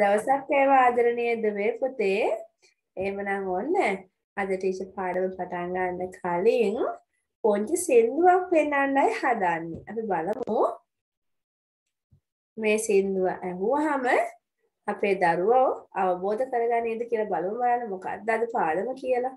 දවසක් ඒවා ආදරණීය දවේ පුතේ. එහෙමනම් ඔන්න අද ටීචර් පාඩම පටන් ගන්න කලින් පොන්චි සින්දුවක් පෙන්වන්නයි හදන්නේ. අපි බලමු. මේ සින්දුව ඇහුවහම අපේ දරුවෝ අවබෝධ කරගන්නේද කියලා බලමු බලන්න මොකක්ද අද පාඩම කියලා.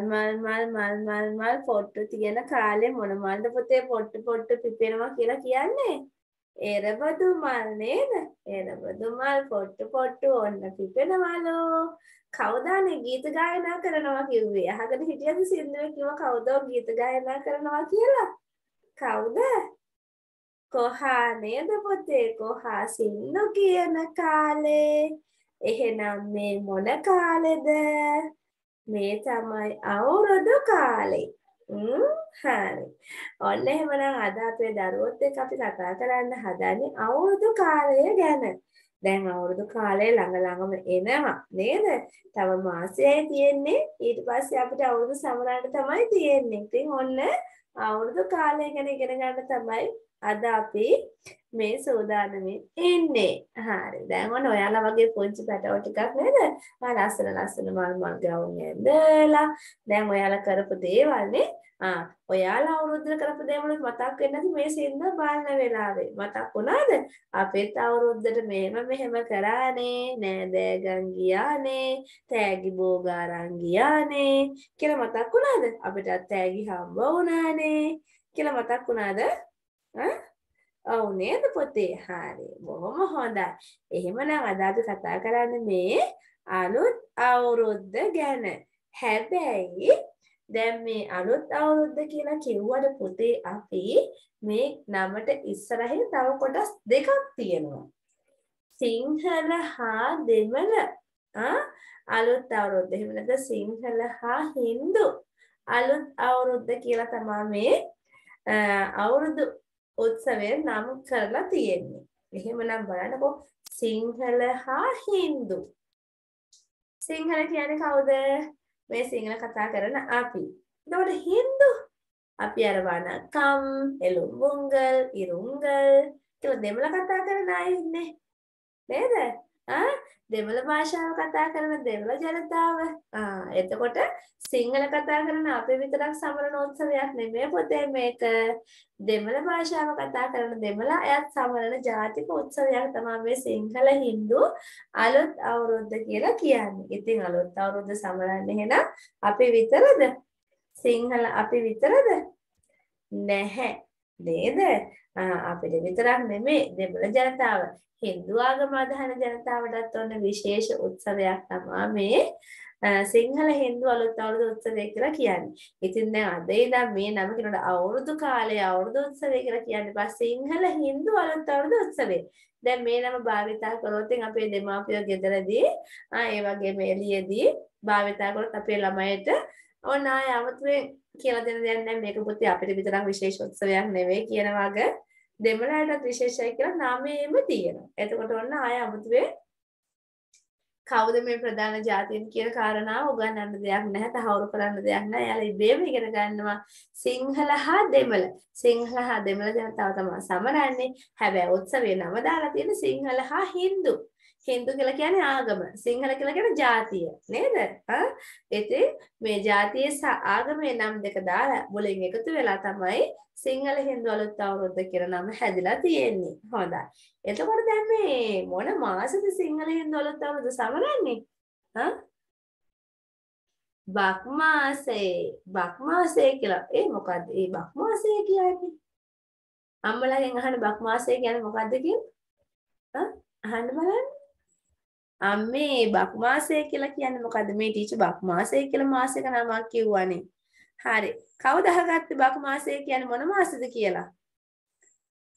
මල් මල් මල් මල් මල් මල් පොට්ටු තියෙන කාලේ මොන මල්ද පුතේ පොට්ටු පොට්ටු පිපෙනවා කියලා කියන්නේ? එරබදු මල් නේද? එරබදු මල් පොට්ටු පොට්ටු ඔන්න පිපෙනවලු. කවදානේ ගීත ගායනා කරනවා කිව්වේ? අහගෙන හිටියද සින්දුවේ කිව්ව කවුදෝ ගීත ගායනා කරනවා කියලා? කවුද? කොහා නේද පුතේ කොහා සින්දු කියන කාලේ එහෙනම් මේ මොන කාලෙද මේ තමයි අවුරුදු කාලේ. හරි. ඔන්න එහෙමනම් අද අපේ දරුවොත් එක්ක අපි කතා කරන්න හදන්නේ අවුරුදු කාලය ගැන. දැන් අවුරුදු කාලය ළඟ ළඟම එනවා නේද? තව මාසයයි තියෙන්නේ. ඊට පස්සේ අපිට අවුරුදු සමරන්න තමයි තියෙන්නේ. ඉතින් ඔන්න අවුරුදු කාලය ගැන ඉගෙන ගන්න තමයි අද අපි මේ සූදානමින් ඉන්නේ. හරි. දැන් ඔන්න ඔයාලා වගේ පුංචි පැටවෝ ටිකක් නේද? ආ ලස්සන ලස්සන මල් මල් ගවුම් ඇඳලා දැන් ඔයාලා කරපු දේවල් නේ ආ ඔයාලා අවුරුද්දේ කරපු දේවල් මතක් වෙන්නේ නැති මේ සින්ද බලන වෙලාවේ මතක් වුණාද? අපෙත් අවුරුද්දට මෙහෙම මෙහෙම කරානේ නෑදෑගම් ගියානේ තෑගි බෝගාරම් ගියානේ කියලා මතක් වුණාද? අපිටත් තෑගි හම්බ වුණානේ කියලා මතක් වුණාද? ඈ ඔව් නේද පොතේ හරි බොහොම හොඳයි එහෙමනම් අද අපි කතා කරන්නේ මේ අලුත් අවුරුද්ද ගැන හැබැයි දැන් මේ අලුත් අවුරුද්ද කියලා කිව්වට පුතේ අපි මේ නමට ඉස්සරහින් තව කොටස් දෙකක් තියෙනවා. සිංහල හා දෙමළ අලුත් අවුරුද්ද. එහෙම නැත්නම් සිංහල හා හින්දු අලුත් අවුරුද්ද කියලා තමයි මේ අවුරුදු උත්සවය නම් කරලා තියෙන්නේ. එහෙමනම් බලන්නකෝ සිංහල හා හින්දු. සිංහල කියන්නේ කවුද? මේ සිංහල කතා කරන අපි. එතකොට හින්දු අපි අර වනකම්, එළුඹුංගල්, ඉරුංගල් කියලා දෙමළ කතා කරන අය ඉන්නේ. නේද? දෙමළ භාෂාව කතා කරන දෙමළ ජනතාව එතකොට සිංහල කතා කරන අපි විතරක් සමරන උත්සවයක් නෙමෙයි පොතේ මේක දෙමළ භාෂාව කතා කරන දෙමළ අයත් සමරන ජාතික උත්සවයක් තමයි මේ සිංහල Hindu අලුත් අවුරුද්ද කියලා කියන්නේ. ඉතින් අලුත් අවුරුද්ද සමරන්නේ එහෙනම් අපි විතරද? සිංහල අපි විතරද? නැහැ. නේද? අපිට විතරක් නෙමෙයි දෙමළ ජනතාව හින්දු ආගම අදහන ජනතාවටත් ඔන්න විශේෂ උත්සවයක් තමයි මේ සිංහල හින්දු අලුත් අවුරුදු උත්සවය කියලා කියන්නේ. ඉතින් දැන් අද ඉඳන් මේ නම කියනකොට අවුරුදු කාලේ අවුරුදු උත්සවය කියලා කියන්නේ පස් සිංහල හින්දු අලුත් අවුරුදු උත්සවය. දැන් මේ නම භාවිතා කරොත් අපේ දෙමාපියෝ ගෙදරදී ආ ඒ වගේ මේලියේදී භාවිතා කරොත් අපේ ළමයට ඔන්න ආය අවතුරේ කියලා දෙන දෙයක් නැහැ මේක පුතේ අපිට විතරක් විශේෂ උත්සවයක් නෙවෙයි කියන වග දෙමළයටත් විශේෂයි කියලා නාමයේම තියෙනවා. එතකොට ඔන්න ආය අමුතුවේ කවුද මේ ප්‍රධාන ජාතියන් කියන කාරණාව උගන්වන්න දෙයක් නැහැ තහවුරු කරන්න දෙයක් නැහැ යාළ ඉබේම ඉගෙන ගන්නවා සිංහල හා දෙමළ සිංහල හා දෙමළ ජනතාව තමයි සමරන්නේ හැබැයි උත්සවේ නම දාලා තියෙන සිංහල හා හින්දු හින්දු කියලා කියන්නේ ආගම, සිංහල කියලා කියන්නේ ජාතිය. නේද? ආ ඉතින් මේ ජාතිය සහ ආගමේ නම් දෙක දාලා මුලින් එකතු වෙලා තමයි සිංහල හින්දු අලුත් අවුරුද්ද කියලා නම හැදිලා තියෙන්නේ. හොඳයි. එතකොට දැන් මේ මොන මාසෙද සිංහල හින්දු අලුත් අවුරුද්ද සමරන්නේ? ආ බක් මාසේ බක් මාසේ කියලා. ඒ මොකද්ද? ඒ බක් මාසේ කියන්නේ? අම්මලාගෙන් අහන බක් මාසේ කියන්නේ මොකද්ද කියලා? අහන්න බලන්න. මේ බක් මාසය කියලා කියන්නේ මොකද්ද? මේ ටීචර් බක් මාසය කියලා මාසයක නමක් කිව්වනේ. හරි. කවදා හගත්තේ බක් මාසය කියන්නේ මොන මාසෙද කියලා?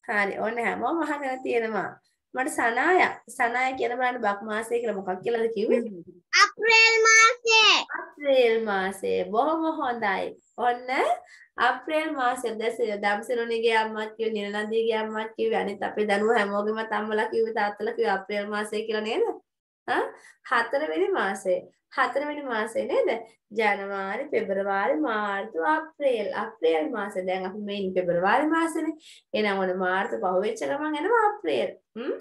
හරි. ඕන හැමෝම අහගෙන තියෙනවා. මට සනාය සනාය කියලා බලන්න බක් මාසය කියලා මොකක් කියලාද කිව්වේ? අප්‍රේල් මාසේ. අප්‍රේල් මාසේ. බොහොම හොඳයි. ඔන්න අප්‍රේල් මාසේ දැසේ දම්සෙලොනේගේ අම්මා කිව්වේ නිලනන්දීගේ අම්මා කිව්වේ අනිත් අපේ දරුවෝ හැමෝගෙම අම්මලා කිව්වේ තාත්තලා කිව්වේ අප්‍රේල් මාසේ කියලා නේද? හතරවෙනි මාසය. හතරවෙනි මාසය නේද? ජනවාරි, පෙබරවාරි, මාර්තු, අප්‍රේල්. අප්‍රේල් මාසය. දැන් අපි මේන් පෙබරවාරි මාසෙනේ. එහෙනම් ඔන්න මාර්තු පහුවෙච්ච ගමන් එනවා අප්‍රේල්. හ්ම්?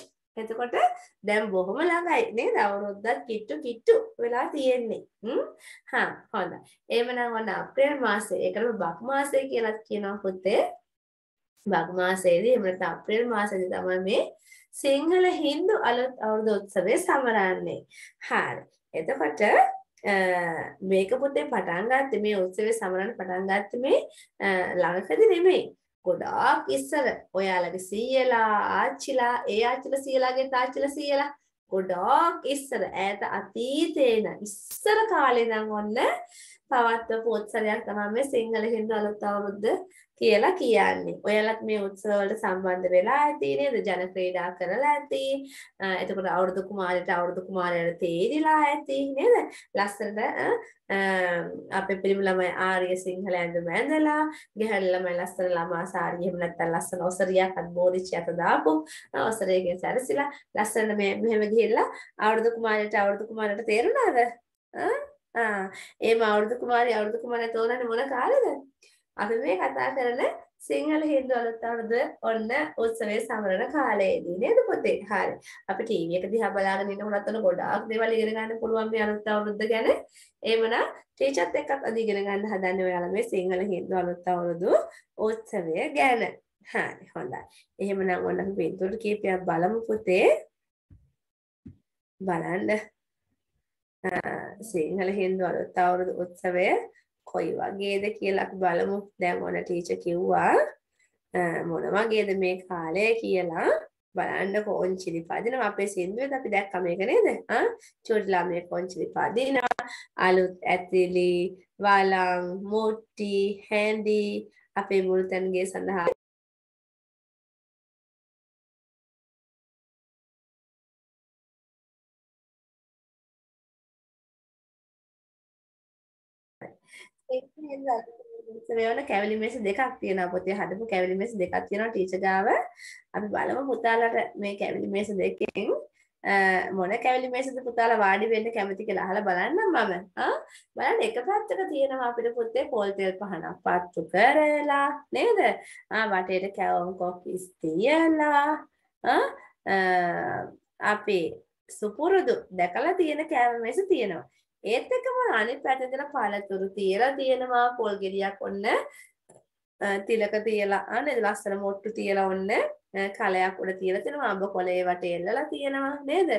එතකොට දැන් බොහොම ළඟයි නේද? අවුරුද්දක් කිට්ටු කිට්ටු වෙලා තියෙන්නේ. හ්ම්? හා හොඳයි. එහෙමනම් ඔන්න අප්‍රේල් මාසය. ඒකම බක් මාසය කියලා කියනවා පුතේ. බක් මාසයේදී එහෙම නැත්නම් අප්‍රේල් මාසයේදී තමයි මේ සිංහල හින්දු අලුත් අවුරුදු උත්සවය සමරන්නේ. හරි. එතකොට මේක පුතේ පටන් ගත්තේ මේ උත්සවය සමරන්න පටන් ගත්තේ මේ ළඟකදී නෙමෙයි. ගොඩාක් ඉස්සර ඔයාලගේ සීයලා ආච්චිලා ඒ ආච්චිලා සීයලාගේ තාච්චිලා සීයලා ගොඩාක් ඉස්සර ඈත අතීතේන ඉස්සර කාලේ නම් ඔන්න පවත්වපු උත්සවයක් තමයි මේ සිංහල හින්දු අලුත් අවුරුද්ද කියලා කියන්නේ. ඔයාලත් මේ උත්සවවලට සම්බන්ධ වෙලා ඇති නේද? ජන ක්‍රීඩා කරලා ඇති. එතකොට අවුරුදු කුමාරයට අවුරුදු කුමාරයට තේරිලා ඇති නේද? ලස්සනට අපේ පිළිම ළමයි ආර්ය සිංහල ඇඳුම ඇඳලා, ගැහැණු ළමයි ලස්සන ළමා සාරිය එහෙම නැත්නම් ලස්සන ඔසරියක්වත් බෝරිච්චියට දාපු ඔසරියකින් සැරසිලා ලස්සන මේ මෙහෙම ගිහිල්ලා අවුරුදු කුමාරයට අවුරුදු කුමාරයට තේරුණාද? ආ ඒ අවුරුදු කුමාරය අවුරුදු කුමාරය තෝරන්නේ මොන කාලෙද? අද මේ කතා කරන සිංහල හින්දු අලුත් අවුරුද්ද ඔන්න උත්සවයේ සමරන කාලයේදී නේද පුතේ? හරි. අපි ටීවී එක දිහා බලාගෙන ඉන්නකොටත් ඔන්න ගොඩාක් දේවල් ඉගෙන ගන්න පුළුවන් මේ අලුත් අවුරුද්ද ගැන. එහෙමනම් ටීචර්ත් එක්කත් අද ඉගෙන ගන්න හදන්නේ ඔයාලා මේ සිංහල හින්දු අලුත් අවුරුදු උත්සවය ගැන. හරි හොඳයි. එහෙමනම් ඔන්න අපි බින්දුවට කීපයක් බලමු පුතේ. බලන්න. සිංහල හින්දු අලුත් අවුරුදු උත්සවය කොයි වගේද කියලක් බලමු දැන් ඔන ටීච කිව්වා මොන වගේද මේ කාලය කියලා බලන්න කෝංචිලි පාදින අපේ සින්දුවේ අපි දැක්ක මේක නේද චුට්ලා මේ කෝංචිලි පාදින අලුත් ඇතිලි වලං මුට්ටි හැන්ඩි අපේ මුළුතැන්ගේ සඳහා මේවන කැවලි මේස දෙකක් තියෙන පොතේ හදපු කැවලි මේස දෙකක් තියෙනවා ටීචර් ගාව. අපි බලමු පුතාලට මේ කැවලි මේස දෙකෙන් මොන කැවලි මේසද පුතාලා වාඩි වෙන්න කැමති කියලා අහලා බලන්නම් මම. ආ බලන්න එක පැත්තක තියෙනවා අපිට පුතේ පොල් තෙල් පහනක් පත්තු කරලා නේද? ආ වටේට කැවම් කොක්ස් තියලා ආ අපේ සුපුරුදු දැකලා තියෙන කැවම් මේස තියෙනවා. ඒත් එකම අනිත් පැත්තේ පළතුරු තියලා තියෙනවා පොල් ගෙඩියක් ඔන්න තිලක තියලා නේද ලස්සන මොට්ටු තියලා ඔන්න කලයක් උඩ තියලා තිනවා අඹ කොලේ වටේ එල්ලලා තියනවා නේද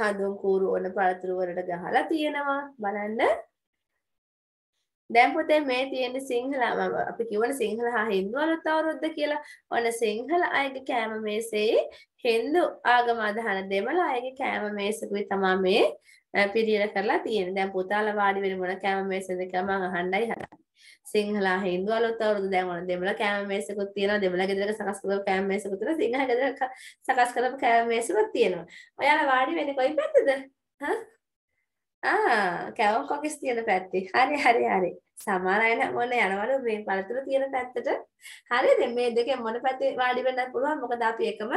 හඳුන් කූරු ඔන්න පළතුරු වලට ගහලා තියනවා බලන්න දැන් පුතේ මේ තියෙන සිංහල අපි කියවන සිංහල හා හින්දු අලුත් අවුරුද්ද කියලා ඔන්න සිංහල අයගේ කෑම මේසේ හින්දු ආගම අදහන දෙමළ අයගේ කෑම මේසකුයි තමයි මේ පිරියර කරලා තියෙන. දැන් පුතාලා වාඩි වෙන මොන කැම මේසද කියලා මම අහන්නයි හදන්නේ. සිංහලා හින්දු අලුත් අවුරුදු දැන් ඔන්න දෙමළ කැම මේසකුත් තියෙනවා. දෙමළ ගෙදරක සකස් කරපු කැම මේසකුත් තියෙනවා. සිංහල ගෙදරක සකස් කරපු කැම මේසකුත් තියෙනවා. ඔයාලා වාඩි වෙන්නේ කොයි පැත්තද? හා? ආ, කැවම් කොකිස් තියෙන පැත්තේ. හරි හරි හරි. සමහර අය නම් ඔන්න යනවලු මේ පළතුරු තියෙන පැත්තට. හරිද? මේ දෙකෙන් මොන පැත්තේ වාඩි වෙන්නත් පුළුවන්. මොකද අපි එකම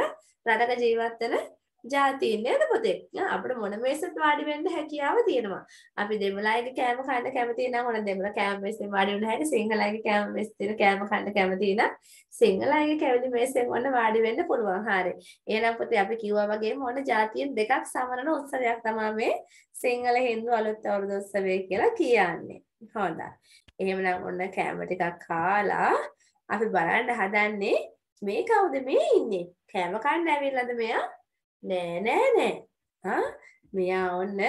රටක ජීවත් වෙන ජාතීන් නේද පුතේ? අපිට මොන මේසෙත් වාඩි වෙන්න හැකියාව තියෙනවා. අපි දෙමළයිගේ කෑම කන්න කැමති නම් ඔන්න දෙමළ කෑම මේසෙන් වාඩි වෙන්න හැටි සිංහලයිගේ කෑම මේසෙන් තියෙන කෑම කන්න කැමති නම් සිංහලයිගේ කැවිලි මේසෙන් ඔන්න වාඩි වෙන්න පුළුවන්. හරි. එහෙනම් පුතේ අපි කිව්වා වගේම ඔන්න ජාතීන් දෙකක් සමරන උත්සවයක් තමයි මේ සිංහල හින්දු අලුත් අවුරුදු උත්සවය කියලා කියන්නේ. හොඳයි. එහෙමනම් ඔන්න කෑම ටිකක් කාලා අපි බලන්න හදන්නේ මේ කවුද මේ ඉන්නේ? කෑම කන්න ඇවිල්ලාද මෙයා? නෑ නෑ නෑ හා මෙයා ඔන්න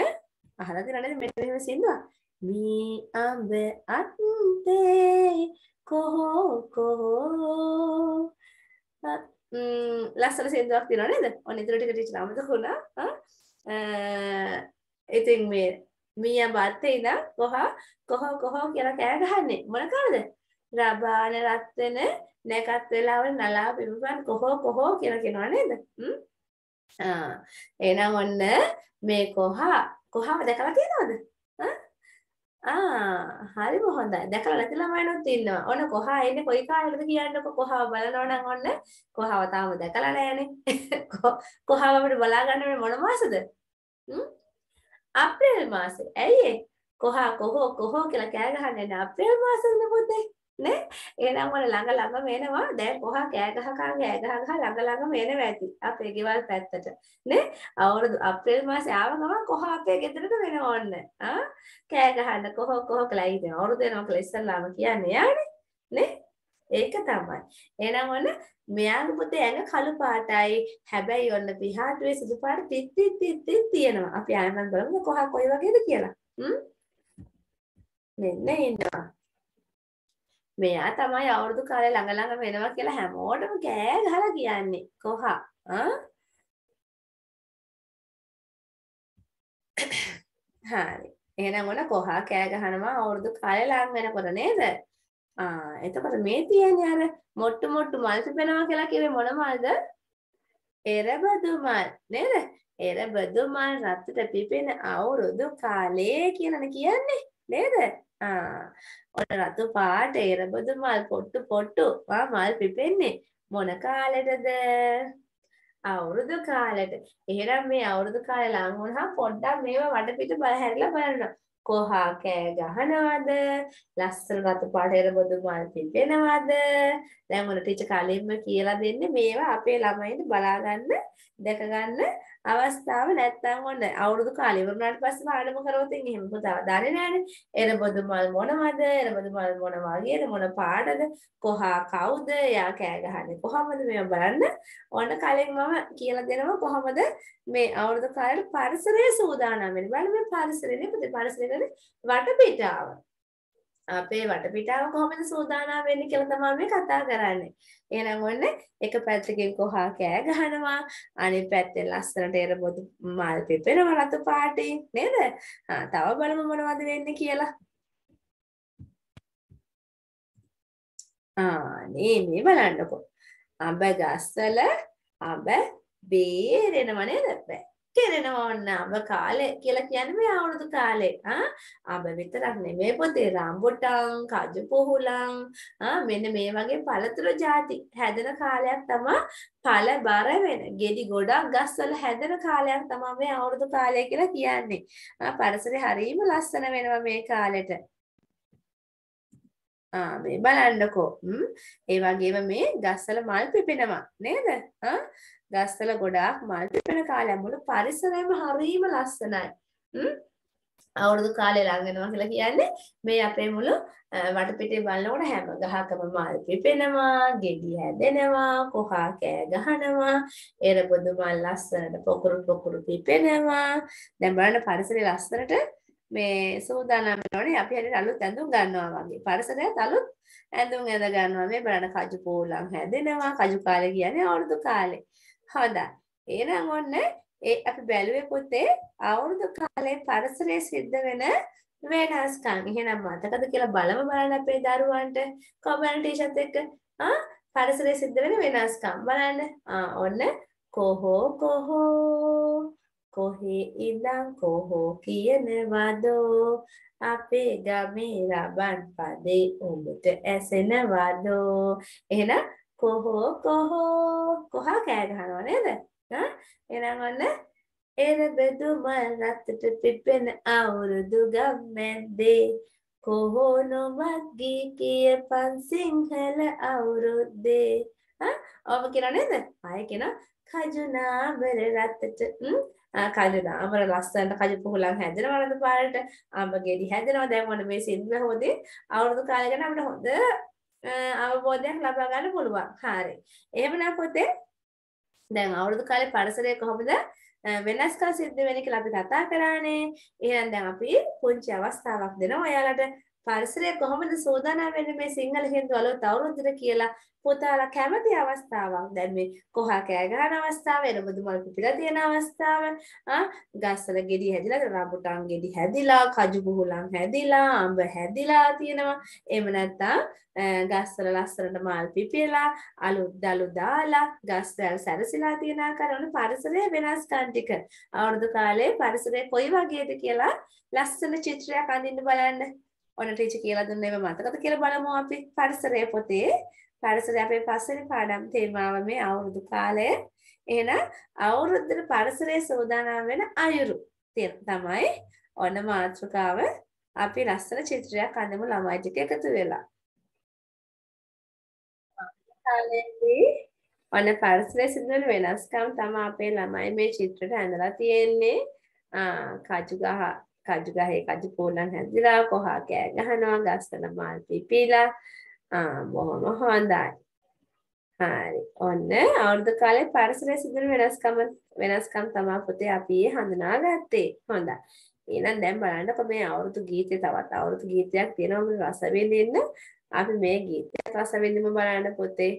අහලා තියෙනවද මෙන්න මෙහෙම සින්දුවා මී අඹ අත්තේ කොහො කොහො ලස්සන සින්දුවක් තියෙනවා නේද ඔන්න ඉදිරියට ටික ටික අමතක වුණා ආ ඉතින් මේ මී අඹ අත්තේ ඉඳන් කොහා කොහො කොහො කියලා කෑ ගහන්නේ මොන කාලද රබාන රත් වෙන නැකත් වෙලාවල නලා බිමපන් කොහො කොහො කියලා කියනවා නේද හ්ම් එහෙනම් ඔන්න මේ කොහා කොහාම දැකලා තියෙනවද? ආ හරිම හොඳයි. දැකලා නැති ළමයිනොත් ඉන්නවා. ඔන්න කොහා එන්නේ කොයි කාලෙකද කියන්නකො කොහා බලනවා නම් ඔන්න කොහාව තාම දැකලා නැහැනේ. කොහාව අපිට බලා ගන්න මොන මාසෙද? හ්ම් අප්‍රේල් මාසේ. ඇයි කොහා කොහො කොහො කියලා කෑ ගහන්නේ අප්‍රේල් මාසෙද පොතේ? නේ එහෙනම් ඔය ළඟ ළඟ වෙනවා දැන් කොහා කෑ ගහකා කෑ ගහ ගහ ළඟ ළඟ වෙනවා ඇති අපේ ගෙවල් පැත්තට නේ අවුරුදු අප්‍රේල් මාසේ ආව ගමන් කොහා අපේ ගෙදරට වෙනවා ඔන්න ආ කෑ ගහන්න කොහො කොහො කියලා ඉතින් අවුරුදු වෙනවා කියලා ඉස්සල්ලාම කියන්නේ යානේ නේ ඒක තමයි එහෙනම් ඔන්න මෙයාගේ පුතේ ඇඟ කළු පාටයි හැබැයි ඔන්න පිහාටුවේ සුදු පාට තිත් තිත් තිත් තියෙනවා අපි ආයෙත් බලමු කොහා කොයි වගේද කියලා හ්ම් මෙන්න ඉන්නවා මෙයා තමයි අවුරුදු කාලේ ළඟ ළඟ වෙනවා කියලා හැමෝටම කෑ ගහලා කියන්නේ. කොහා? හරි. එහෙනම් ඔන්න කොහා කෑ ගහනවා අවුරුදු කාලේ ළඟ වෙනකොට නේද? ආ එතකොට මේ තියෙන්නේ අර මොට්ටු මොට්ටු මල් පිපෙනවා කියලා කිව්වේ මොන මල්ද? එරබදු මල් නේද? එරබදු මල් රත්තරන් පිපෙන අවුරුදු කාලේ කියනනේ කියන්නේ නේද? ඔන්න රතු පාට ඒරබදු මල් පොට්ටු පොට්ටු වා මල් පිපෙන්නේ මොන කාලෙටද අවුරුදු කාලෙට එහෙනම් මේ අවුරුදු කාලේ ලං වුණා පොඩ්ඩක් මේවා වටපිට බලහැරලා බලන්න කොහා කෑ ගහනවද ලස්සන රතු පාට ඒරබදු මල් පිපෙනවද දැන් මොන ටීචර් කලින්ම කියලා දෙන්නේ මේවා අපේ ළමයින්ට බලා ගන්න දැක ගන්න අවස්ථාව නැත්තම් ඔන්න අවුරුදු කාලේ ඉවරුනාට පස්සේ පාඩම කරොත් එහෙම පුතාව දන්නේ නැහැනේ. එරබදු මල් මොනවද? එරබදු මල් මොන වගේද? මොන පාඩද? කොහා කවුද? යා කෑ ගහන්නේ කොහමද මේවා බලන්න. ඔන්න කලින් මම කියලා දෙනවා කොහමද මේ අවුරුදු කාලේ පරිසරයේ සූදානම් වෙන්නේ. බලන්න මේ පරිසරයේ පුතේ පරිසරයේ වටපිටාව. අපේ වටපිටාව කොහොමද සූදානම් වෙන්නේ කියලා තමයි මේ කතා කරන්නේ. එහෙනම් ඔන්න එක පැත්තකින් කොහා කෑ ගහනවා, අනිත් පැත්තෙන් ලස්සනට එර බොදු මල් පිපෙනව රතු පාටින් නේද? ආ තව බලමු මොනවද වෙන්නේ කියලා. ආ නේ මේ බලන්නකෝ. අඹ ගස්වල අඹ බේරෙනව නේද? බෑ. කෙරෙනවා ඔන්න අඹ කාලේ කියලා කියන්නේ මේ අවුරුදු කාලේ ආ අඹ විතරක් නෙමෙයි පොතේ රම්බුටන් කජු පොහුලන් ආ මෙන්න මේ වගේ පළතුරු ಜಾති හැදෙන කාලයක් තමයි පළ බර වෙන ගෙඩි ගොඩක් ගස්වල හැදෙන කාලයක් තමයි මේ අවුරුදු කාලය කියලා කියන්නේ ආ පරිසරය හරීම ලස්සන වෙනවා මේ කාලෙට ආ මේ බලන්නකෝ ඒ වගේම මේ ගස්වල මල් පිපෙනවා නේද ආ ගස්වල ගොඩාක් මල් පිපෙන කාලයක් මුළු පරිසරයම හරීම ලස්සනයි. අවුරුදු කාලය ළඟ වෙනවා කියලා කියන්නේ මේ අපේ මුළු වටපිටේ බලනකොට හැම ගහකම මල් පිපෙනවා, ගෙඩි හැදෙනවා, කොහා කෑ ගහනවා, එරබුදු මල් ලස්සනට පොකුරු පොකුරු පිපෙනවා. දැන් බලන්න පරිසරය ලස්සනට මේ සූදානම් වෙනවනේ අපි හරියට අලුත් ඇඳුම් ගන්නවා වගේ. පරිසරයත් අලුත් ඇඳුම් ඇඳ ගන්නවා. මේ බලන්න කජු පෝලම් හැදෙනවා. කජු කාලේ කියන්නේ අවුරුදු කාලේ. හොඳයි. එහෙනම් ඔන්න ඒ අපි බැලුවේ පුතේ අවුරුදු කාලේ පරිසරයේ සිද්ධ වෙන වෙනස්කම්. එහෙනම් මතකද කියලා බලමු බලන්න අපේ දරුවන්ට කොබල් ටීෂර්ට් එක ආ පරිසරයේ සිද්ධ වෙන වෙනස්කම් බලන්න. ආ ඔන්න කොහෝ කොහෝ කොහේ ඉඳන් කොහෝ කියනවදෝ අපේ ගමේ රබන් පදේ උඹට ඇසෙනවදෝ එහෙනම් කොහෝ කොහෝ කොහා කෑ ගහනවා නේද එනම් ඔන්න එරබෙදු මල් රත්තට පිපෙන අවුරුදු ගම්මැද්දේ කොහෝ නොමගී කියපන් සිංහල අවුරුද්දේ ඔබ කියලා නේද අය කෙන කජුනාබර රත්තට කජන අමර ලස්සන්න කජ පුහුලන් හැදෙන වලද පාරට අම්බ ගෙඩි හැදෙනවා දැන් මොන මේ සින්දුව හොදේ අවුරුදු කාලේ ගන්න අපිට හොඳ අවබෝධයක් ලබා ගන්න පුළුවන්. හරි. එහෙමනම් පොතේ දැන් අවුරුදු කාලේ පරිසරය කොහොමද වෙනස්කම් සිද්ධ වෙන්නේ කියලා අපි කතා කරානේ. එහෙනම් දැන් අපි පුංචි අවස්ථාවක් දෙනවා ඔයාලට පරිසරය කොහොමද සූදානම් වෙන්නේ මේ සිංහල හින්දු අලුත් අවුරුද්දට කියලා පුතාලා කැමති අවස්ථාවක්. දැන් මේ කොහා කෑ ගහන අවස්ථාව, එළබදු මල් පිපිලා තියෙන අවස්ථාව, ආ ගස්වල ගෙඩි හැදිලා, රඹුටන් ගෙඩි හැදිලා, කජු බුහුලන් හැදිලා, අඹ හැදිලා තියෙනවා. එහෙම නැත්නම් ගස්වල ලස්සනට මල් පිපිලා, අලුත් දලු දාලා, ගස්වැල් සැරසිලා තියෙන ආකාරවල පරිසරය වෙනස්කම් ටික. අවුරුදු කාලේ පරිසරය කොයි වගේද කියලා ලස්සන චිත්‍රයක් අඳින්න බලන්න. ඔන්න ටීචර් කියලා දුන්න ඒවා මතකද කියලා බලමු අපි පරිසරය පොතේ පරිසරය අපේ පස්වෙනි පාඩම් තේමාව මේ අවුරුදු කාලය. එහෙනම් අවුරුද්දේ පරිසරයේ සෝදානම් වෙන අයුරු තමයි ඔන්න මාතෘකාව අපි ලස්සන චිත්‍රයක් අඳමු ළමයි ටික එකතු වෙලා. කාලයේදී ඔන්න පරිසරයේ සිදුවන වෙනස්කම් තමයි අපේ ළමයි මේ චිත්‍රයට ඇඳලා තියෙන්නේ. කජු ගහ කජු ගහේ කජු පූලන් හැදිලා කොහා කෑ ගහනවා ගස්වල මල් පිපිලා බොහොම හොඳයි. හරි. ඔන්න අවුරුදු කාලේ පරිසරයේ සිදුවන වෙනස්කම වෙනස්කම් තමයි පුතේ අපි හඳුනාගත්තේ. හොඳයි. එහෙනම් දැන් බලන්න අප මේ අවුරුදු ගීතේ තවත් අවුරුදු ගීතයක් තියෙනවා මේ රස විඳින්න. අපි මේ ගීතය රස විඳින්න බලන්න පුතේ.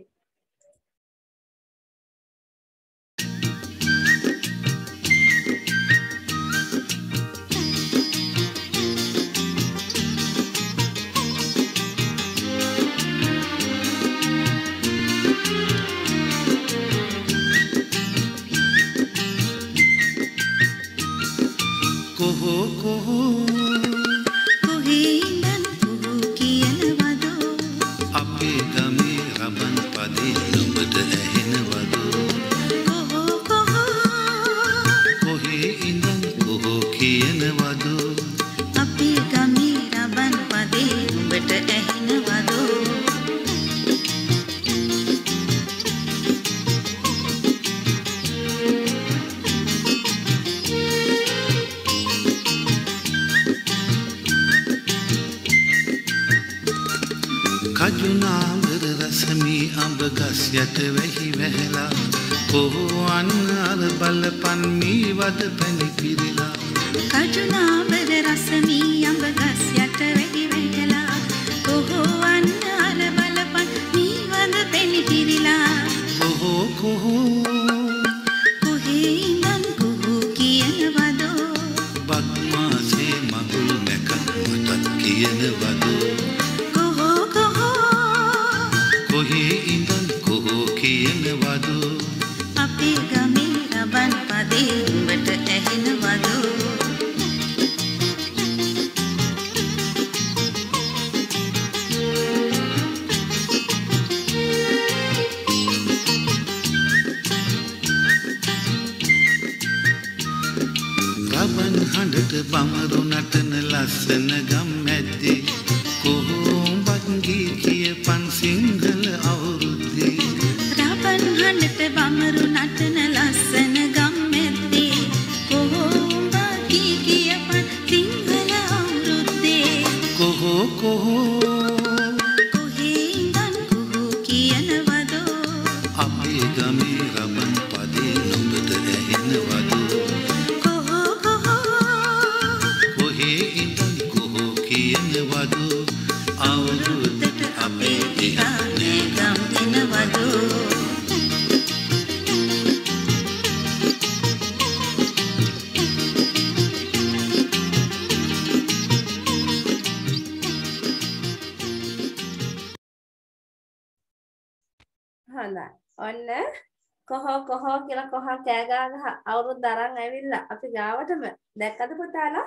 කොහො කියලා කොහ කෑ ගා ගහ අවුරුද්ද අරන් ඇවිල්ලා අපි ගාවටම දැක්කද පුතාලා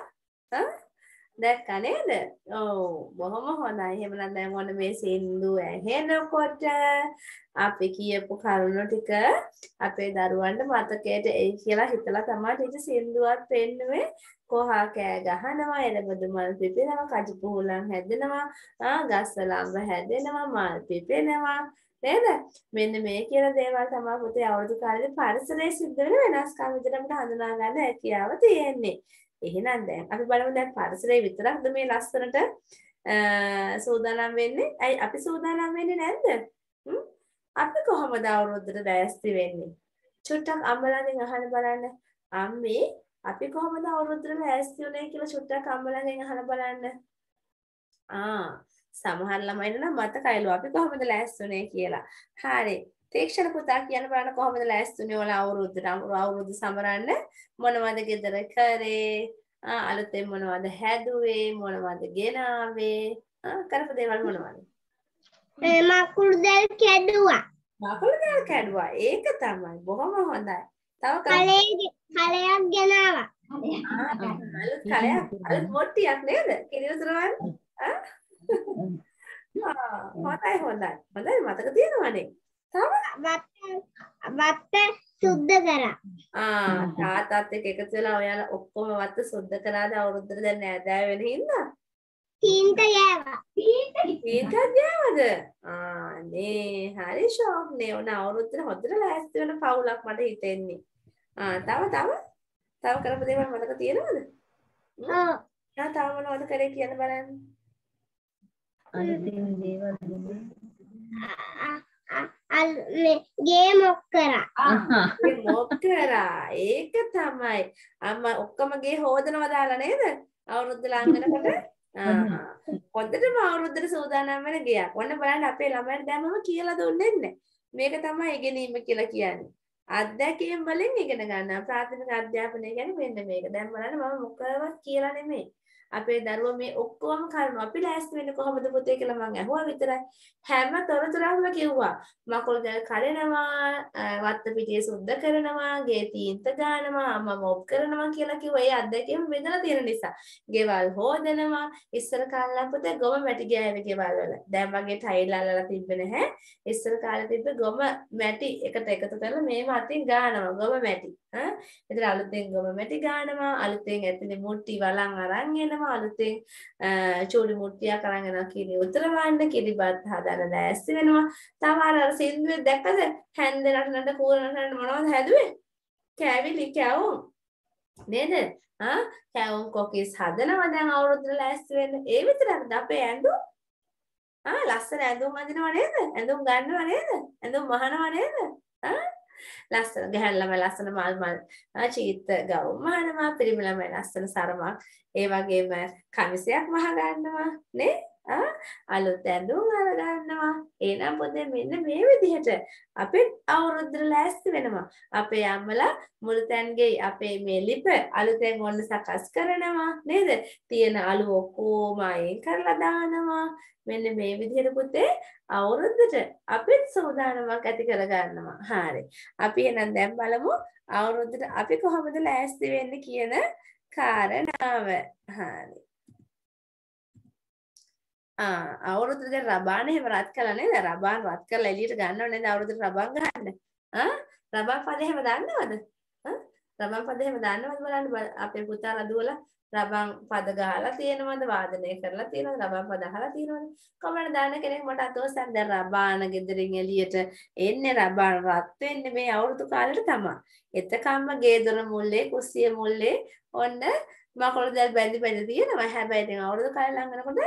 ඈ දැක්කා නේද? ඔව් බොහොම හොඳයි. එහෙමනම් දැන් ඔන්න මේ සින්දු ඇහෙනකොට අපි කියපු කරුණු ටික අපේ දරුවන්ට මතකයට එයි කියලා හිතලා තමයි ටීචර් සින්දුවත් පෙන්නුවේ. කොහා කෑ ගහනවා, එළබදු මල් පිපෙනවා, කජු පුහුලන් හැදෙනවා, ආ ගස්වල අඹ හැදෙනවා, මල් පිපෙනවා. නේද? මෙන්න මේ කියන දේවල් තමයි පුතේ අවුරුදු කාලේ පරිසරයේ සිද්ධ වෙන වෙනස්කම් විදිහට අපිට හඳුනා ගන්න හැකියාව තියෙන්නේ. එහෙනම් දැන් අපි බලමු දැන් පරිසරයේ විතරක්ද මේ ලස්සනට සූදානම් වෙන්නේ? ඇයි අපි සූදානම් වෙන්නේ නැද්ද? අපි කොහොමද අවුරුද්දට දැයස්ති වෙන්නේ? චුට්ටක් අම්මලාගෙන් අහන්න බලන්න. අම්මේ අපි කොහොමද අවුරුද්දට දැයස්ති වුනේ කියලා චුට්ටක් අම්මලාගෙන් අහන්න බලන්න. ආ සමහර ළමයින් නම් මතකයිලු අපි කොහොමද ලෑස්තුනේ කියලා. හරි. තේක්ෂණ පුතා කියන බලන්න කොහොමද ලෑස්තුනේ ඔයාලා අවුරුද්දට අවුරුදු සමරන්න මොනවද ගෙදර කරේ? අලුතෙන් මොනවද හැදුවේ? මොනවද ගෙනාවේ? කරපු දේවල් මොනවද? මකුළු දැල් කැඩුවා. මකුළු දැල් කැඩුවා. ඒක තමයි. බොහොම හොඳයි. තව කලේ කලයක් ගෙනාවා. අලුත් කලයක් අලුත් මොට්ටියක් නේද? කිරි උතුරවන්නේ? හොඳයි හොඳයි. හොඳයි මතක තියෙනවනේ. තව වත්ත සුද්ධ කරා. ආ තාත්තත් එක්ක එකතු වෙලා ඔයාලා ඔක්කොම වත්ත සුද්ධ කළාද අවුරුද්දට දැන් නෑදෑ වෙන හින්දා? තීන්ත ගෑවා. තීන්ත තීන්ත ගෑවද? ආ නේ හරි ෂෝක් නේ. ඔන අවුරුද්දට හොඳට ලෑස්ති වෙන පවුලක් මට හිතෙන්නේ. ආ තව තව තව කරපු දේවල් මතක තියෙනවද? ආ තව මොනවද කරේ කියන්න බලන්න. අලුතින් දේවල් දුන්නේ ගේ මොක් කරා මොක් කරා ඒක තමයි අම්ම ඔක්කොම ගේ හෝදනව දාලා නේද අවුරුද්ද ලංගනකොට හොඳටම අවුරුද්දට සූදානම් වෙන ගියා ඔන්න බලන්න අපේ ළමයින්ට දැන් මම කියලා දුන්නේ නැහැ මේක තමයි ඉගෙනීම කියලා කියන්නේ අත්දැකීම් වලින් ඉගෙන ගන්න ප්‍රාථමික අධ්‍යාපනය කියන්නේ මෙන්න මේක දැන් බලන්න මම මොකවත් කියලා නෙමෙයි අපේ දරුවෝ මේ ඔක්කොම කරනවා. අපි ලෑස්ති වෙන්නේ කොහොමද පුතේ කියලා මම අහුවා විතරයි. හැම තොරතුරක්ම කිව්වා. මකළු දැල් කඩනවා, වත්ත පිටියේ සුද්ධ කරනවා, ගේ තීන්ත දානවා, අම්මා මොප් කරනවා කියලා කිව්වා. ඒ අත්දැකීම මෙතන තියෙන නිසා. ගෙවල් හොදනවා. ඉස්සර කාලේ පුතේ ගොම මැටි ගෑවේ ගෙවල් වල. දැන් වගේ ටයිල් අල්ලලා තිබ්බේ නැහැ. ඉස්සර කාලේ තිබ්බ ගොම මැටි එකට එකතු කරලා මේව අතින් ගානවා. ගොම මැටි. ඈ. ඒතර අලුතෙන් ගොම මැටි ගානවා. අලුතෙන් ඇතුලේ මුට්ටි වලන් අරන් එනවා. තියෙනවා අලුතෙන් චූලි මුට්ටියක් අරන් යනවා කියන උත්තර වන්න කිරිබත් හදන්න ලෑස්ති වෙනවා. තව අර සින්දුවේ දැක්කද හැන්ද රටනට කූර රටනට මොනවද හැදුවේ? කෑවිලි කෑවුම්. නේද? ආ කෑවුම් කොකිස් හදනවා දැන් අවුරුද්දට ලෑස්ති වෙන්න. ඒ විතරක්ද අපේ ඇඳුම්? ආ ලස්සන ඇඳුම් අඳිනව නේද? ඇඳුම් ගන්නව නේද? ඇඳුම් වහනව නේද? ආ ලස්සන ගැහැල්ලම ලස්සන මල් මල් චීත ගවුම් මහනවා පිරිමිළම ලස්සන සරමක් ඒ වගේම කමිසයක් මහ ගන්නවා නේ අලුත් ඇඳුම් අරගන්නවා. එහෙනම් පොතේ මෙන්න මේ විදිහට අපේ අවුරුද්දට ලෑස්ති වෙනවා. අපේ අම්මලා මුළුතැන්ගේ අපේ මේ ලිප අලුතෙන් ඔන්න සකස් කරනවා නේද? තියෙන අලු ඔක්කොම අයින් කරලා දානවා. මෙන්න මේ විදිහට පුතේ අවුරුද්දට අපිත් සූදානමක් ඇති කරගන්නවා. හරි. අපි එහෙනම් දැන් බලමු අවුරුද්දට අපි කොහොමද ලෑස්ති වෙන්නේ කියන කාරණාව. හරි. අවුරුදුද රබාන එහෙම රත් කළා නේද? රබාන් රත් කරලා එළියට ගන්නව නේද අවුරුදුට රබන් ගන්න? ආ රබන් පද එහෙම දන්නවද? රබන් පද එහෙම දන්නවද බලන්න අපේ පුතා රදුවලා රබන් පද ගහලා තියෙනවද වාදනය කරලා තියෙනවද රබන් පද අහලා තියෙනවද කොහොමද දන්න කෙනෙක් මට අතෝසන් දැන් රබාන ගෙදරින් එළියට එන්නේ රබන් රත් වෙන්නේ මේ අවුරුදු කාලෙට තමයි එතකම්ම ගේදොර මුල්ලේ කුස්සිය මුල්ලේ ඔන්න මකොළු දැල් බැඳි බැඳි තියෙනවා හැබැයි දැන් අවුරුදු කාලෙ ලඟනකොට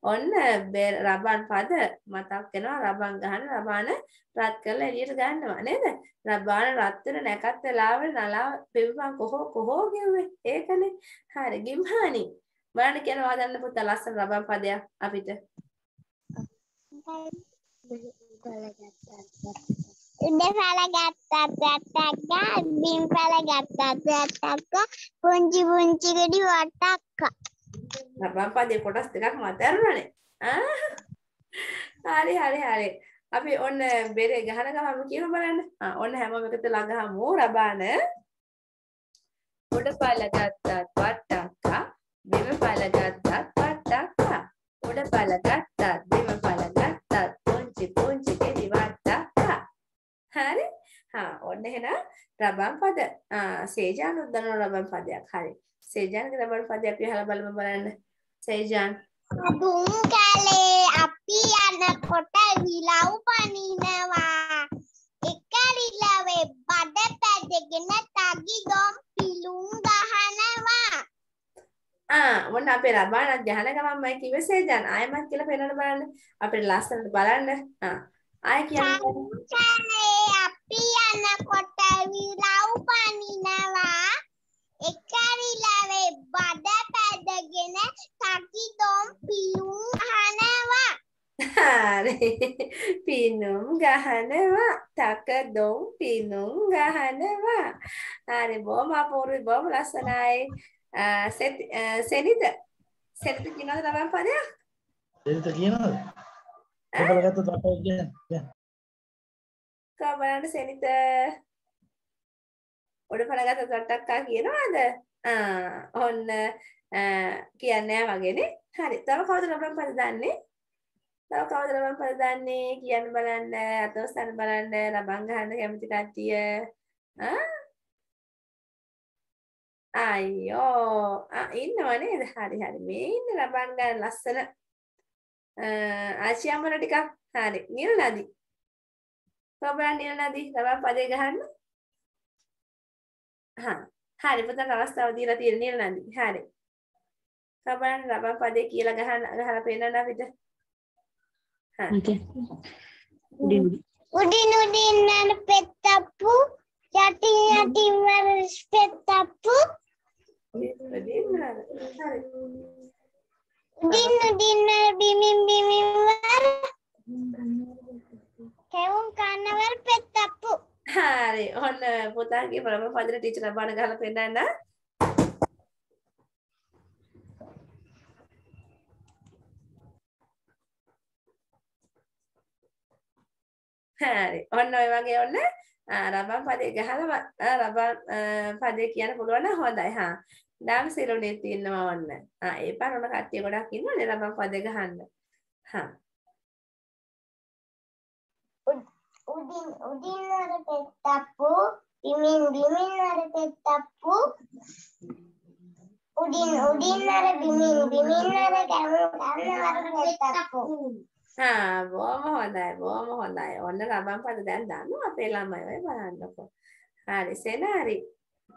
ඔන්න රබන් පද මතක් වෙනවා රබන් ගහන රබාන රත් කරලා එළියට ගන්නවා නේද? රබාන රත් වෙන නැකත් වෙලාවල නලා පෙවපන් කොහො කොහො ගෙව්වේ. ඒකනේ. හරි ගිම්හානි. බලන්න කියනවා දන්න පුතා ලස්සන රබන් පදයක් අපිට. උඩපල ගත්තා ටටක් බිම්පල ගත්තා ටටක් පුංචි පුංචි ගෙඩි වටක්කා ලබම් පදය කොටස් දෙකක් මතැරුණනේ හරි හරි හරි අපි ඔන්න බෙරේ ගහන ගමම කියන බලන්න ඔන්න හැම එකත ළඟහමෝ රබාන උඩ පලගත්තත් පට්ටක්කා බිම පලගත්තත් පට්ටක්කා උඩ පලගත්තත් බිම පලගත්තත් පුංචි පුංචි කෙඩි වට්ටක්කා හරි හා ඔන්න එහෙනම් රබන් පද සේජාන් උද්දන රබන් පදයක් හරි සේජාන්ගේ රබන් පදය අපි අහලා බලමු බලන්න සේජාන් බුම් කාලේ අපි යනකොට විලව් පනිනවා එක රිලවේ බඩ පැදගෙන තගි ගොම් පිලුම් ගහනවා ආ ඔන්න අපේ රබන් ගහන ගමන් මම කිව්වේ සේජාන් ආයමත් කියලා පෙන්නන බලන්න අපේ ලස්සනට බලන්න ආ ආය කියන්නේ පියනකොට විලව් පනිනවා එක විලවේ බඩ පැදගෙන තකිදොම් පියුම් හනවා හරි පිනුම් ගහනවා තකදොම් පිනුම් ගහනවා හරි බොහොම අපූර්වයි බොහොම ලස්සනයි සෙනිද සෙනිද කියනවද ලබන් පදයක් සෙනිද කියනවද ඔයාලා ගත්ත තපෝ කියන්නේ අක්කා බලන්න සෙනිත ඔඩ පලගත සට්ටක්කා කියනවාද ඔන්න කියන්නේ වගේනේ හරි තව කවුද ලබම් පදදන්නේ තව කවුද ලබම් පදදන්නේ කියන්න බලන්න අතවසන බලන්න ලබන් ගහන්න කැමති කට්ටිය අයියෝ ඉන්නවනේ හරි හරි මේ ඉන්න ලබන් ගන්න ලස්සන ආචියම්මල ටිකක් හරි නිල් නදී Kabaran nila di, sabab pada gahan. Hah, hari putar lawas tawa di latir nila di, hari. Kabaran sabab pada kila gahan, gahan pena na pita. Hah. Oke. Udin udin nila petapu, yatin yatin mar petapu. Udin udin nila bimim bimim mar. Udin udin nila bimim bimim mar. කෙවුම් කන්නවල් පෙත්තප්පු. හරි. ඔන්න පුතාගේ ප්‍රම පදින teacher අබාන ගහලා පෙන්නන්න. හරි. ඔන්න ඔය වගේ ඔන්න රබන් පදේ ගහලා රබන් පදේ කියන්න පුළුවන් හොඳයි. හා. ඩාම් සිරුනේ තියෙනවා ඔන්න. ආ ඒ පාර ඔන්න කට්ටිය ගොඩක් ඉන්නවනේ රබන් පදේ ගහන්න. හා උඩින් උඩින් වරකෙත් තප්පු බිමින් බිමින් වරකෙත් තප්පු උඩින් උඩින් වර බිමින් බිමින් වර ගැවුම් ගන්න වරකෙත් තප්පු ආ බොහොම හොඳයි බොහොම හොඳයි ඔන්න ගමන් පද දැන් දන්නවා අපේ ළමයි ඔය බලන්නකෝ හරි සෙනාරි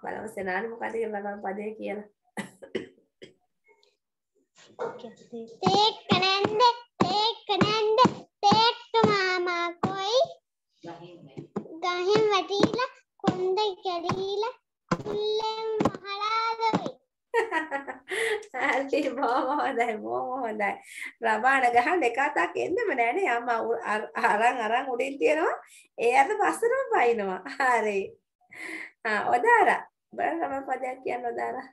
බලමු සෙනාරි මොකද කියලා ගමන් පදේ කියලා තේක් කනන්ද තේක් කනන්ද තේක් මාමා ගහෙන් වැටීලා කොන්ද කැරීලා කුල්ලෙන් මහලාදවෙයි ඇති බොහොම හොඳයි බොහොම හොඳයි රබාන ගහන්න එක අතක් එන්නම නෑනේ අම්මා අරන් අරන් උඩින් තියෙනවා ඒ අත පස්සටම පයින්නවා හරි ආ ඔදාරා බලන්න මම පදයක් කියන්න ඔදාරා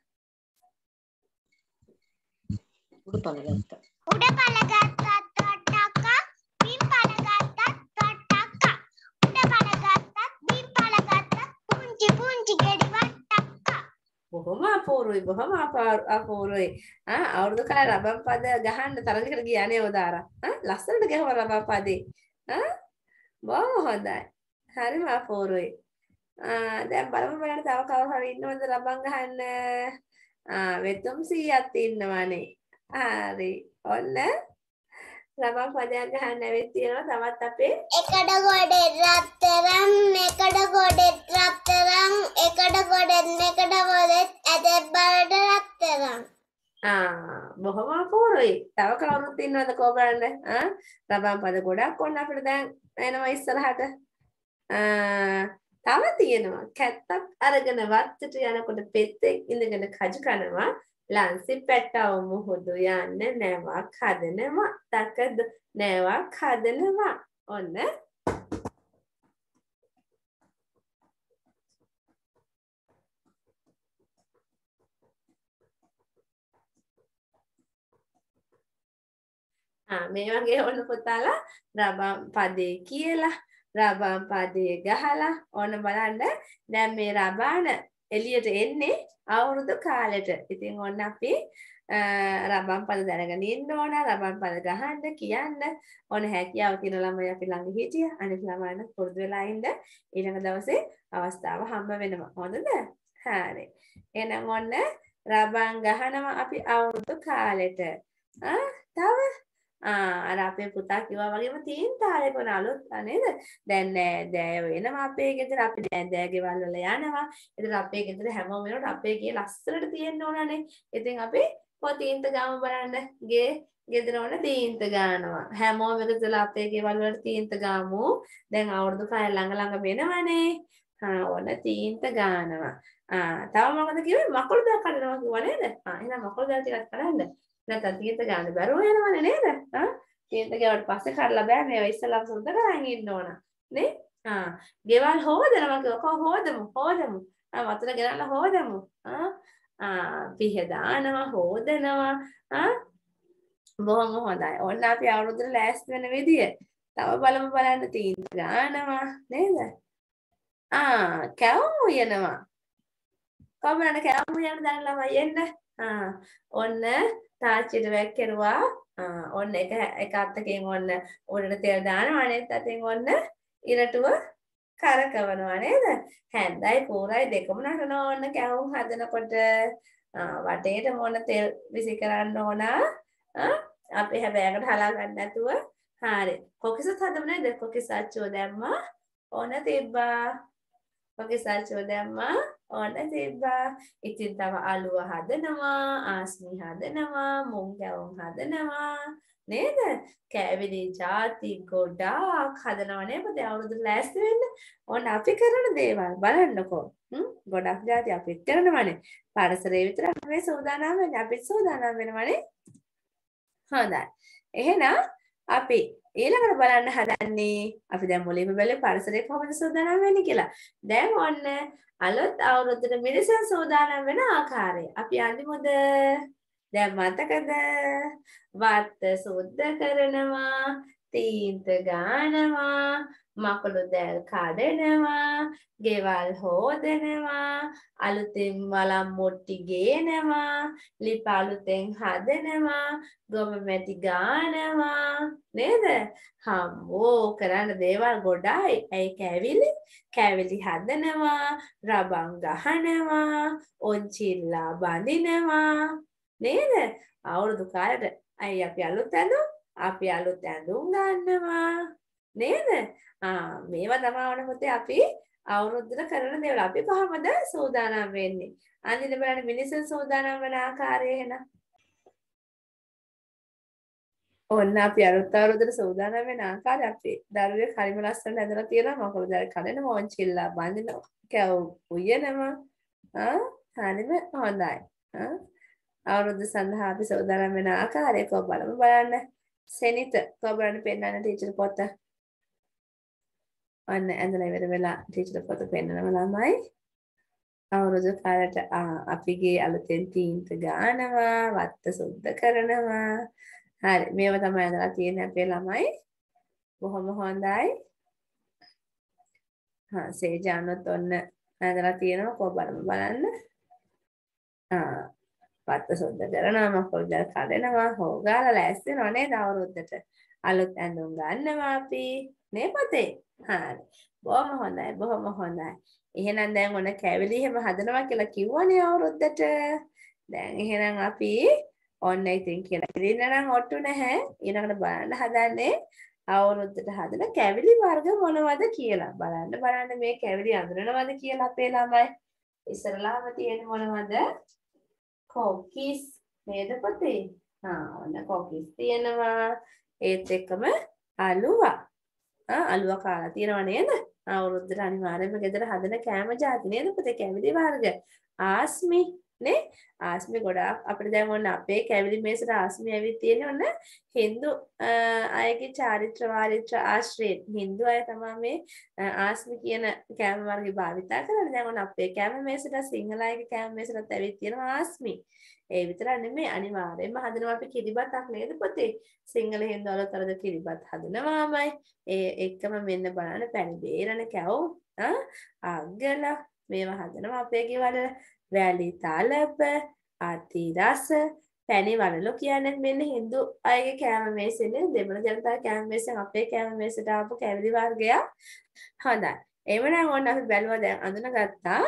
උඩ පළගත්තා උඩ පළගත්තා ටිකෙඩිවත් දක්වා. බොහොම අපූරුයි බොහොම අපූරුයි. ආ අවුරුදු කාලේ රබම් පද ගහන්න තරඟකට ගියා නේ ඔදාරා. ආ ලස්සනට ගහව රබම් පදේ. ආ බොහොම හොඳයි. හරිම අපූරුයි. ආ දැන් බලමු බලන්න තව කවුරු හරි ඉන්නවද රබම් ගහන්න? ආ වෙතුම් සීයක් ඉන්නවනේ. හරි. ඔන්න ළමා පදයක් ගහන්න ඇවිත් තියෙනවා තමත් අපේ එකට ගොඩෙන් රත්තරන් එකට ගොඩෙන් රත්තරන් එකට ගොඩෙන් එකට ගොඩෙන් ඇදෙත් බලට රත්තරන් ආ බොහොම අපූර්වයි තව කවුරුත් ඉන්නවද කෝ බලන්න ආ ළමා පද ගොඩක් ඕන අපිට දැන් එනවා ඉස්සරහට තව තියෙනවා කැත්තක් අරගෙන වත්තට යනකොට පෙත්තෙක් ඉඳගෙන කජු කනවා ලන්සි පැටව මුහුදු යන්න නැවක් හදනවා තකද නැවක් හදනවා ඔන්න මේ වගේ ඔන්න පුතාලා රබම් පදේ කියලා රබම් පදේ ගහලා ඕන බලන්න දැන් මේ රබාන එලියට එන්නේ අවුරුදු කාලෙට. ඉතින් ඔන්න අපි රබන් පද දැනගෙන ඉන්න ඕන, රබන් පද ගහන්න, කියන්න ඕන හැකියාව තියෙන ළමයි අපි ළඟ හිටිය. අනිත් ළමයින් පුරුදු වෙලා ඉන්න ඊළඟ දවසේ අවස්ථාව හම්බ වෙනවා. හොඳද? හරි. එහෙනම් ඔන්න රබන් ගහනවා අපි අවුරුදු කාලෙට. ආ තව අර අපේ පුතා කිව්වා වගේම තීන් තාලේ කොන අලුත් නේද? දැන් නෑ දෑ වෙනවා අපේ ගෙදර අපි දැන් දෑ ගෙවල් වල යනවා. ඒතර අපේ ගෙදර හැමෝම වෙනකොට අපේ ගේ ලස්සනට තියෙන්න ඕනනේ. ඉතින් අපි පොතීන්ත ගාම බලන්න ගේ ගෙදර වල තීන්ත ගන්නවා. හැමෝම එකතුලා අපේ ගෙවල් වල තීන්ත ගාමු. දැන් අවුරුදු 5 ළඟ ළඟ වෙනවනේ. ආ ඔන්න තීන්ත ගන්නවා. ආ තව මොකද කිව්වේ? මකුළු දා කඩනවා කිව්වා නේද? ආ එහෙනම් මකුළු දා ටිකක් කරන්න. නැත්නම් තීන්ත ගන්න බැරුව යනවනේ නේද? ආ තීන්ත ගාවට පස්සේ කරලා බෑ මේවා ඉස්සලා සුද්ධ කරන් ඉන්න ඕන. නේ? ආ ගෙවල් හොදනවා කෝ හොදමු හොදමු. ආ වතුර ගෙනල්ලා හොදමු. ආ ආ පිහ දානවා හොදනවා. ආ බොහොම හොඳයි. ඔන්න අපි අවුරුද්දට ලෑස්ති වෙන විදිය. තව බලමු බලන්න තීන්ත ගන්නවා නේද? ආ කැවුම් උයනවා. කොහමද කැවුම් උයන දැන් ළමයි එන්න? ආ ඔන්න තාච්චිටුවක් කෙරුවා ඔන්න එක එක අත්තකින් ඔන්න උඩට තෙල් දානවා අනෙත් අතින් ඔන්න ඉරටුව කරකවනවා නේද හැන්දයි කෝරයි දෙකම නටනවා ඔන්න කැවුම් හදනකොට වටේට මොන තෙල් විසි කරන්න ඕන අපි හැබෑකට හලා ගන්න නැතුව හරි කොකිසත් හදම නේද කොකිසච්චෝ දැම්මා ඕන තිබ්බා කොකිසච්චෝ දැම්මා ඕන්න තිබ්බා. ඉතින් තව අලුව හදනවා, ආස්මි හදනවා, මුං ගැවුම් හදනවා. නේද? කෑවිලි ಜಾති ගොඩාක් හදනවා නේ. මොකද අවුරුදු ලෑස්ති වෙන්න. ඕන්න අපි කරන දේවල් බලන්නකෝ. හ්ම් ගොඩක් ಜಾති අපි කරනවානේ. පරිසරය විතර මේ සෝදානම් වෙන්නේ. අපි සෝදානම් වෙනවානේ. හොඳයි. එහෙනම් අපි ඊළඟට බලන්න හදන්නේ අපි දැන් මුලින්ම බලේ පරිසරය කොහොමද සූදානම් වෙන්නේ කියලා. දැන් ඔන්න අලුත් අවුරුද්දට මිනිසා සූදානම් වෙන ආකාරය. අපි අඳිමුද? දැන් මතකද? වත් සුද්ධ කරනවා, තීන්ත ගානවා මකුළු දැල් කඩනවා ගෙවල් හෝදනවා අලුතෙන් වලම් මොට්ටි ගේනවා ලිප අලුතෙන් හදනවා ගොම මැටි ගානවා නේද හම්බෝ කරන්න දේවල් ගොඩායි ඇයි කැවිලි කැවිලි හදනවා රබන් ගහනවා ඔංචිල්ලා බඳිනවා නේද අවුරුදු කාලෙට ඇයි අපි අලුත් ඇඳුම් අපි අලුත් ඇඳුම් ගන්නවා නේද? ආ මේවා තමයි වනපොතේ අපි අවුරුද්දට කරන දේවල්. අපි කොහමද සූදානම් වෙන්නේ? අන්න බලන්න මිනිසුන් සූදානම් වෙන ආකාරය එන. ඔන්න අපි අලුත් අවුරුද්දට සූදානම් වෙන ආකාරය අපි දරුවේ කරිම ලස්සනට ඇඳලා තියෙනවා. මොකද දැන් කඩන මොන්චිල්ලා බඳිනවා. කැව් උයනවා. ආ හරිම හොඳයි. ආ අවුරුද්ද සඳහා අපි සූදානම් වෙන ආකාරය කොහොමද බලන්න. සෙනිත තෝබරණ පෙන්වන්න ටීචර් පොත. අන්න ඇඳලා ඉවර වෙලා ටීචර් පොත පෙන්වනම ළමයි. අවුරුදු කාලට අපිගේ අලුතෙන් තීන්ත ගානවා, වත්ත සුද්ධ කරනවා. හරි මේව තමයි ඇඳලා තියෙන අපේ ළමයි. බොහොම හොඳයි. හා සේජානොත් ඔන්න ඇඳලා තියෙනවා කොබරම බලන්න. ආ වත්ත සුද්ධ කරනවා මකුල්දල් කඩනවා හෝගාල ලෑස්ති නොනේ දවුරුද්දට අලුත් ඇඳුම් ගන්නවා අපි නේ පතේ හරි බොහොම හොඳයි බොහොම හොඳයි එහෙනම් දැන් ඔන්න කැවිලි එහෙම හදනවා කියලා කිව්වනේ අවුරුද්දට දැන් එහෙනම් අපි ඔන්න ඉතින් කියලා ඉතින් නම් ඔට්ටු නැහැ ඊළඟට බලන්න හදන්නේ අවුරුද්දට හදන කැවිලි වර්ග මොනවද කියලා බලන්න බලන්න මේ කැවිලි අඳුරනවද කියලා අපේ ළමයි ඉස්සරලාම තියෙන මොනවද කොකිස් නේද පුතේ? ආ ඔන්න කොකිස් තියෙනවා. ඒත් එක්කම අලුවා. ආ අලුවා කාලා තියෙනවා නේද? අවුරුද්දට අනිවාර්යයෙන්ම ගෙදර හදන කෑම જાති නේද පුතේ කැවිලි වර්ග. ආස්මි නේ ආස්මි ගොඩාක් අපිට දැන් ඔන්න අපේ කැවිලි මේසට ආස්මි ඇවිත් තියෙන ඔන්න හින්දු අයගේ චාරිත්‍ර වාරිත්‍ර ආශ්‍රයෙන් හින්දු අය තමයි මේ ආස්මි කියන කෑම වර්ගය භාවිතා කරන්නේ දැන් ඔන්න අපේ කෑම මේසට සිංහල අයගේ කෑම මේසටත් ඇවිත් තියෙනවා ආස්මි ඒ විතර නෙමෙයි අනිවාර්යයෙන්ම හදනවා අපි කිරිබතක් නේද පොතේ සිංහල හින්දු අලුත් අලුත් කිරිබත් හදනවාමයි ඒ එක්කම මෙන්න බලන්න පැණි බේරන කැවුම් අග්ගල මේවා හදනවා අපේ ගෙවල් වැලි තලප අතිරස පැණි වනලු කියන්නේ මෙන්න Hindu අයගේ කෑම මේසෙන්නේ දෙමළ ජනතා කෑම මේසෙන් අපේ කෑම මේසට ආපු කැවිලි වර්ගයක්. හොඳයි. එවනම් ඕන්න අපි බැලුවා දැන් අඳුනගත්තා